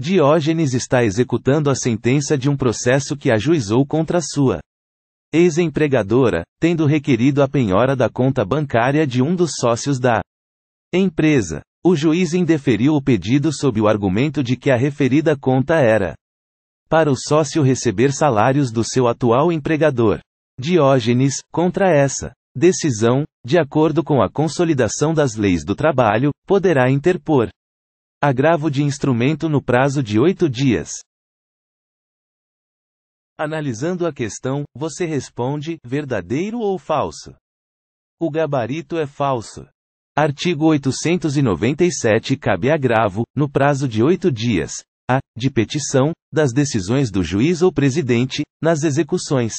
Diógenes está executando a sentença de um processo que ajuizou contra sua ex-empregadora, tendo requerido a penhora da conta bancária de um dos sócios da empresa. O juiz indeferiu o pedido sob o argumento de que a referida conta era para o sócio receber salários do seu atual empregador. Diógenes, contra essa decisão, de acordo com a consolidação das leis do trabalho, poderá interpor Agravo de instrumento no prazo de oito dias. Analisando a questão, você responde: verdadeiro ou falso? O gabarito é falso. Artigo 897 cabe agravo, no prazo de oito dias, a, de petição, das decisões do juiz ou presidente, nas execuções,